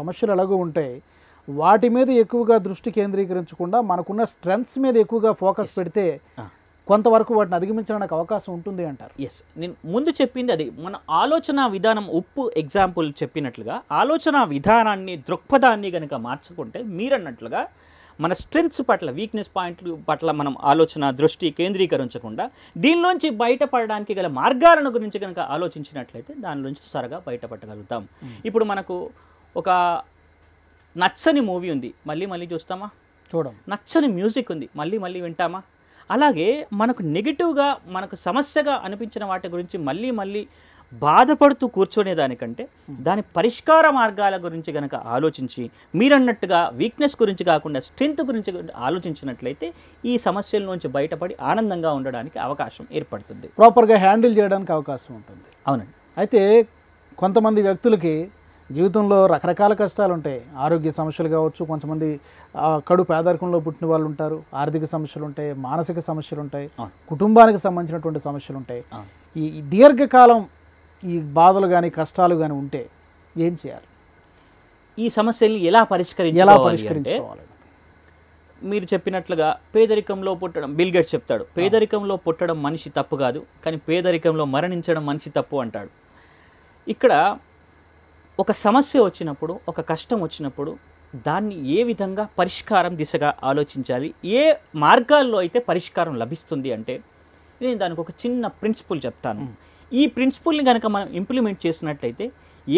సమస్యలు ఎలాగో ఉంటాయి వాటి మీద ఎక్కువగా దృష్టి కేంద్రీకరించకుండా మనకున్న స్ట్రెంగ్స్ మీద ఎక్కువగా ఫోకస్ పెడితే కొంతవరకు వాటిని అధిగమించడానికి అవకాశం ఉంటుంది అంటారు ఎస్ నేను ముందు చెప్పింది అది మన ఆలోచన విధానం ఉప్పు ఎగ్జాంపుల్ చెప్పినట్లుగా ఆలోచన విధానాన్ని దృక్పథాన్ని కనుక మార్చుకుంటే మీరన్నట్లుగా మన స్ట్రెంగ్స్ పట్ల వీక్నెస్ పాయింట్లు పట్ల మనం ఆలోచన దృష్టి కేంద్రీకరించకుండా దీనిలోంచి బయటపడడానికి గల మార్గాలను గురించి కనుక ఆలోచించినట్లయితే దానిలోంచి త్వరగా బయటపడగలుగుతాం hmm. ఇప్పుడు మనకు ఒక నచ్చని మూవీ ఉంది మళ్ళీ మళ్ళీ చూస్తామా చూడం నచ్చని మ్యూజిక్ ఉంది మళ్ళీ మళ్ళీ వింటామా అలాగే మనకు నెగిటివ్గా మనకు సమస్యగా అనిపించిన వాటి గురించి మళ్ళీ మళ్ళీ బాధపడుతూ కూర్చునే దానికంటే దాని పరిష్కార మార్గాల గురించి కనుక ఆలోచించి మీరన్నట్టుగా వీక్నెస్ గురించి కాకుండా స్ట్రెంత్ గురించి ఆలోచించినట్లయితే ఈ సమస్యల నుంచి బయటపడి ఆనందంగా ఉండడానికి అవకాశం ఏర్పడుతుంది ప్రాపర్గా హ్యాండిల్ చేయడానికి అవకాశం ఉంటుంది అవునండి అయితే కొంతమంది వ్యక్తులకి జీవితంలో రకరకాల కష్టాలు ఉంటాయి ఆరోగ్య సమస్యలు కావచ్చు కొంతమంది కడు పేదరికంలో పుట్టిన వాళ్ళు ఉంటారు ఆర్థిక సమస్యలు ఉంటాయి మానసిక సమస్యలు ఉంటాయి కుటుంబానికి సంబంధించినటువంటి సమస్యలు ఉంటాయి ఈ దీర్ఘకాలం ఈ బాధలు కానీ కష్టాలు కానీ ఉంటే ఏం చేయాలి ఈ సమస్యల్ని ఎలా పరిష్కరించి ఎలా పరిష్కరించుకోవాలి మీరు చెప్పినట్లుగా పేదరికంలో పుట్టడం బిల్గెట్ చెప్తాడు పేదరికంలో పుట్టడం మనిషి తప్పు కాదు కానీ పేదరికంలో మరణించడం మనిషి తప్పు అంటాడు ఇక్కడ ఒక సమస్య వచ్చినప్పుడు ఒక కష్టం వచ్చినప్పుడు దాన్ని ఏ విధంగా పరిష్కారం దిశగా ఆలోచించాలి ఏ మార్గాల్లో అయితే పరిష్కారం లభిస్తుంది అంటే నేను దానికి ఒక చిన్న ప్రిన్సిపుల్ చెప్తాను ఈ ప్రిన్సిపుల్ని కనుక మనం ఇంప్లిమెంట్ చేసినట్లయితే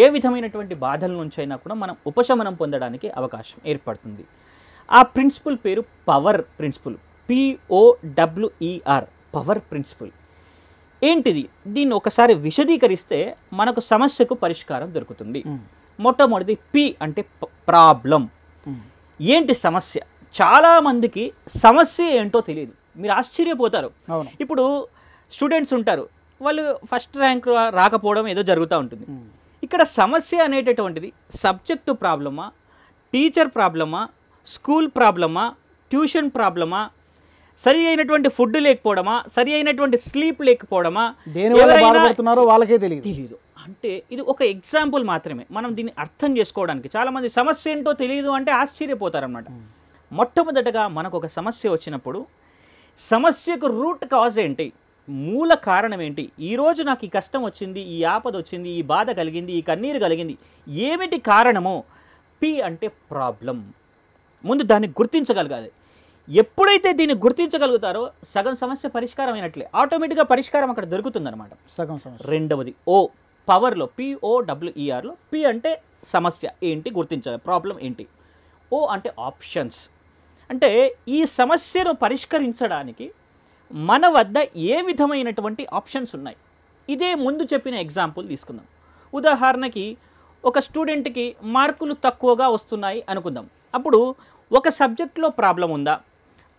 ఏ విధమైనటువంటి బాధల అయినా కూడా మనం ఉపశమనం పొందడానికి అవకాశం ఏర్పడుతుంది ఆ ప్రిన్సిపుల్ పేరు power principle P O W E R power principle ఏంటిది దీన్ని ఒకసారి విశదీకరిస్తే మనకు సమస్యకు పరిష్కారం దొరుకుతుంది మొట్టమొదటిది పి అంటే ప్రాబ్లం ఏంటి సమస్య చాలామందికి సమస్య ఏంటో తెలియదు మీరు ఆశ్చర్యపోతారు ఇప్పుడు స్టూడెంట్స్ ఉంటారు వాళ్ళు ఫస్ట్ ర్యాంక్ రాకపోవడం ఏదో జరుగుతూ ఉంటుంది ఇక్కడ సమస్య అనేటటువంటిది సబ్జెక్టు ప్రాబ్లమా టీచర్ ప్రాబ్లమా స్కూల్ ప్రాబ్లమా ట్యూషన్ ప్రాబ్లమా సరి అయినటువంటి ఫుడ్ లేకపోవడమా సరి అయినటువంటి స్లీప్ లేకపోవడమా బాధపడుతున్నారో వాళ్ళకే తెలియదు తెలియదు అంటే ఇది ఒక ఎగ్జాంపుల్ మాత్రమే మనం దీన్ని అర్థం చేసుకోవడానికి చాలామంది సమస్య ఏంటో తెలియదు అంటే ఆశ్చర్యపోతారన్నమాట మొట్టమొదటగా మనకు ఒక సమస్య వచ్చినప్పుడు సమస్యకు రూట్ కాజ్ ఏంటి మూల కారణం ఏంటి ఈరోజు నాకు ఈ కష్టం వచ్చింది ఈ ఆపద వచ్చింది ఈ బాధ కలిగింది ఈ కన్నీరు కలిగింది ఏమిటి కారణము పి అంటే ప్రాబ్లం ముందు దాన్ని గుర్తించగలగాలి ఎప్పుడైతే దీన్ని గుర్తించగలుగుతారో సగం సమస్య పరిష్కారం అయినట్లే ఆటోమేటిక్గా పరిష్కారం అక్కడ దొరుకుతుందనమాట సగం సమస్య రెండవది ఓ పవర్లో పిఓ డబ్ల్యూఈఆర్లో పి అంటే సమస్య ఏంటి గుర్తించాలి ప్రాబ్లం ఏంటి ఓ అంటే ఆప్షన్స్ అంటే ఈ సమస్యను పరిష్కరించడానికి మన వద్ద ఏ విధమైనటువంటి ఆప్షన్స్ ఉన్నాయి ఇదే ముందు చెప్పిన ఎగ్జాంపుల్ తీసుకుందాం ఉదాహరణకి ఒక స్టూడెంట్కి మార్కులు తక్కువగా వస్తున్నాయి అనుకుందాం అప్పుడు ఒక సబ్జెక్ట్లో ప్రాబ్లం ఉందా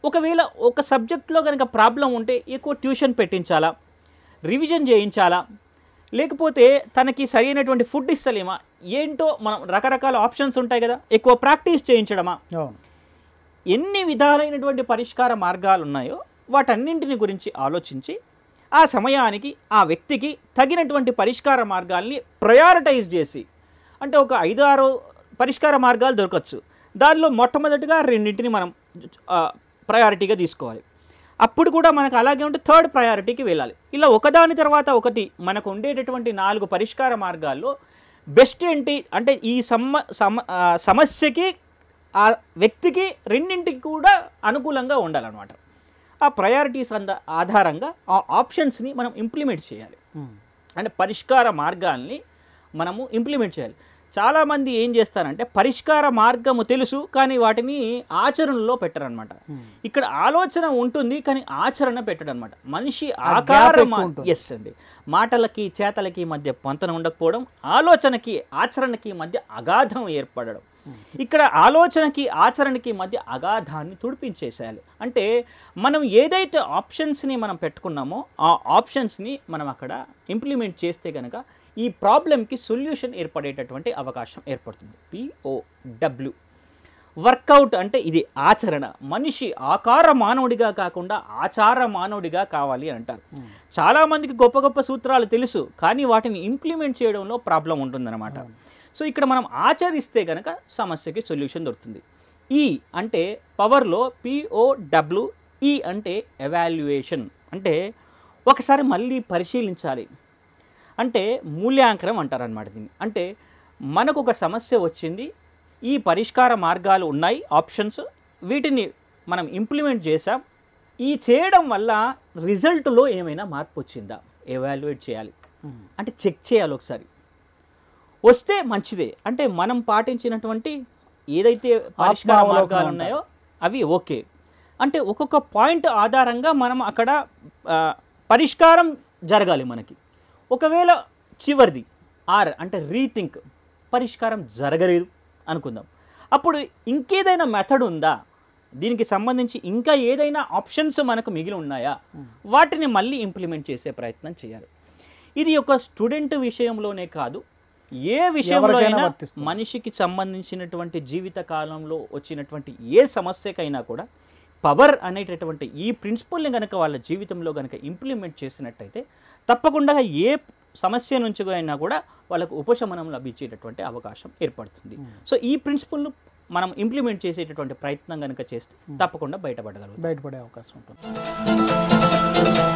ఒకవేళ ఒక సబ్జెక్ట్లో కనుక ప్రాబ్లం ఉంటే ఎక్కువ ట్యూషన్ పెట్టించాలా రివిజన్ చేయించాలా లేకపోతే తనకి సరైనటువంటి ఫుడ్ ఇస్తలేమా ఏంటో మనం రకరకాల ఆప్షన్స్ ఉంటాయి కదా ఎక్కువ ప్రాక్టీస్ చేయించడమా ఎన్ని విధాలైనటువంటి పరిష్కార మార్గాలు ఉన్నాయో వాటన్నింటిని గురించి ఆలోచించి ఆ సమయానికి ఆ వ్యక్తికి తగినటువంటి పరిష్కార మార్గాల్ని ప్రయారిటైజ్ చేసి అంటే ఒక ఐదు ఆరు పరిష్కార మార్గాలు దొరకచ్చు దానిలో మొట్టమొదటిగా రెండింటిని మనం ప్రయారిటీగా తీసుకోవాలి అప్పుడు కూడా మనకు అలాగే ఉంటే థర్డ్ ప్రయారిటీకి వెళ్ళాలి ఇలా ఒకదాని తర్వాత ఒకటి మనకు ఉండేటటువంటి నాలుగు పరిష్కార మార్గాల్లో బెస్ట్ ఏంటి అంటే ఈ సమ సమస్యకి ఆ వ్యక్తికి రెండింటికి కూడా అనుకూలంగా ఉండాలన్నమాట ఆ ప్రయారిటీస్ అంద ఆధారంగా ఆ ఆప్షన్స్ని మనం ఇంప్లిమెంట్ చేయాలి అంటే పరిష్కార మార్గాల్ని మనము ఇంప్లిమెంట్ చేయాలి చాలామంది ఏం చేస్తారంటే పరిష్కార మార్గము తెలుసు కానీ వాటిని ఆచరణలో పెట్టరనమాట ఇక్కడ ఆలోచన ఉంటుంది కానీ ఆచరణ పెట్టడం అనమాట మనిషి ఆకారం ఎస్ అండి మాటలకి చేతలకి మధ్య పొంతన ఉండకపోవడం ఆలోచనకి ఆచరణకి మధ్య అగాధం ఏర్పడడం ఇక్కడ ఆలోచనకి ఆచరణకి మధ్య అగాధాన్ని తుడిపించేసేయాలి అంటే మనం ఏదైతే ఆప్షన్స్ని మనం పెట్టుకున్నామో ఆ ఆప్షన్స్ని మనం అక్కడ ఇంప్లిమెంట్ చేస్తే కనుక ఈ ప్రాబ్లంకి సొల్యూషన్ ఏర్పడేటటువంటి అవకాశం ఏర్పడుతుంది పిఓడబ్ల్యూ వర్కౌట్ అంటే ఇది ఆచరణ మనిషి ఆకార మానవుడిగా కాకుండా ఆచార మానవుడిగా కావాలి అని అంటారు చాలామందికి గొప్ప గొప్ప సూత్రాలు తెలుసు కానీ వాటిని ఇంప్లిమెంట్ చేయడంలో ప్రాబ్లం ఉంటుందన్నమాట సో ఇక్కడ మనం ఆచరిస్తే కనుక సమస్యకి సొల్యూషన్ దొరుకుతుంది ఈ e అంటే పవర్లో పిఓడబ్ల్యూఈ e అంటే ఎవాల్యుయేషన్ అంటే ఒకసారి మళ్ళీ పరిశీలించాలి అంటే మూల్యాంకనం అంటారనమాట దీన్ని అంటే మనకు ఒక సమస్య వచ్చింది ఈ పరిష్కార మార్గాలు ఉన్నాయి ఆప్షన్స్ వీటిని మనం ఇంప్లిమెంట్ చేసాం ఈ చేయడం వల్ల రిజల్ట్లో ఏమైనా మార్పు వచ్చిందా ఎవాల్యుయేట్ చేయాలి అంటే చెక్ చేయాలి ఒకసారి వస్తే మంచిదే అంటే మనం పాటించినటువంటి ఏదైతే పరిష్కార మార్గాలు ఉన్నాయో అవి ఓకే అంటే ఒక్కొక్క పాయింట్ ఆధారంగా మనం అక్కడ పరిష్కారం జరగాలి మనకి ఒకవేళ చివరిది ఆర్ అంటే రీథింక్ పరిష్కారం జరగలేదు అనుకుందాం అప్పుడు ఇంకేదైనా మెథడ్ ఉందా దీనికి సంబంధించి ఇంకా ఏదైనా ఆప్షన్స్ మనకు మిగిలి ఉన్నాయా hmm. వాటిని మళ్ళీ ఇంప్లిమెంట్ చేసే ప్రయత్నం చేయాలి ఇది ఒక స్టూడెంట్ విషయంలోనే కాదు ఏ విషయంలో అయినా మనిషికి సంబంధించినటువంటి జీవిత కాలంలో వచ్చినటువంటి ఏ సమస్యకైనా కూడా పవర్ అనేటటువంటి ఈ ప్రిన్సిపల్ని కనుక వాళ్ళ జీవితంలో కనుక ఇంప్లిమెంట్ చేసినట్టయితే తప్పకుండా ఏ సమస్య నుంచి అయినా కూడా వాళ్ళకు ఉపశమనం లభించేటటువంటి అవకాశం ఏర్పడుతుంది సో ఈ ప్రిన్సిపల్ మనం ఇంప్లిమెంట్ చేసేటటువంటి ప్రయత్నం కనుక చేస్తే తప్పకుండా బయటపడగలుగుతాం బయటపడే అవకాశం ఉంటుంది